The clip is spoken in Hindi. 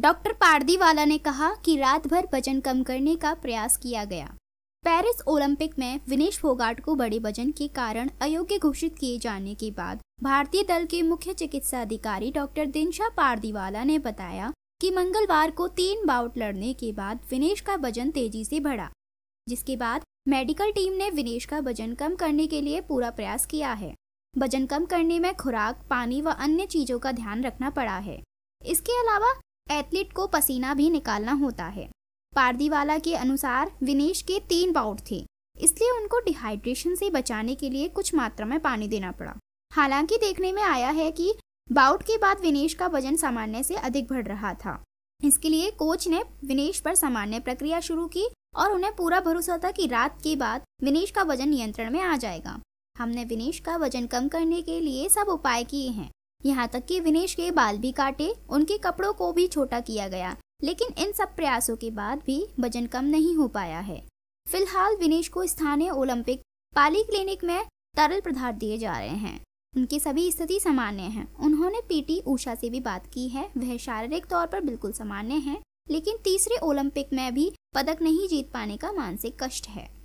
डॉक्टर पारदीवाला ने कहा कि रात भर वजन कम करने का प्रयास किया गया पेरिस ओलंपिक में विनेश फोगाट को बड़े वजन के कारण अयोग्य घोषित किए जाने के बाद भारतीय दल के मुख्य चिकित्सा अधिकारी डॉक्टर दिनशा पारदीवाला ने बताया कि मंगलवार को तीन बाउट लड़ने के बाद विनेश का वजन तेजी से बढ़ा जिसके बाद मेडिकल टीम ने विनेश का वजन कम करने के लिए पूरा प्रयास किया है वजन कम करने में खुराक पानी व अन्य चीजों का ध्यान रखना पड़ा है इसके अलावा एथलीट को पसीना भी निकालना होता है पारदीवाला के अनुसार विनेश के तीन बाउट थे इसलिए उनको डिहाइड्रेशन से बचाने के लिए कुछ मात्रा में पानी देना पड़ा हालांकि देखने में आया है कि बाउट के बाद विनेश का वजन सामान्य से अधिक बढ़ रहा था इसके लिए कोच ने विनेश पर सामान्य प्रक्रिया शुरू की और उन्हें पूरा भरोसा था कि रात के बाद विनेश का वजन नियंत्रण में आ जाएगा हमने विनेश का वजन कम करने के लिए सब उपाय किए हैं यहाँ तक कि विनेश के बाल भी काटे उनके कपड़ों को भी छोटा किया गया लेकिन इन सब प्रयासों के बाद भी वजन कम नहीं हो पाया है फिलहाल विनेश को स्थानीय ओलंपिक पाली क्लिनिक में तरल पदार्थ दिए जा रहे हैं उनकी सभी स्थिति सामान्य है उन्होंने पीटी ऊषा से भी बात की है वह शारीरिक तौर पर बिल्कुल सामान्य है लेकिन तीसरे ओलंपिक में भी पदक नहीं जीत पाने का मानसिक कष्ट है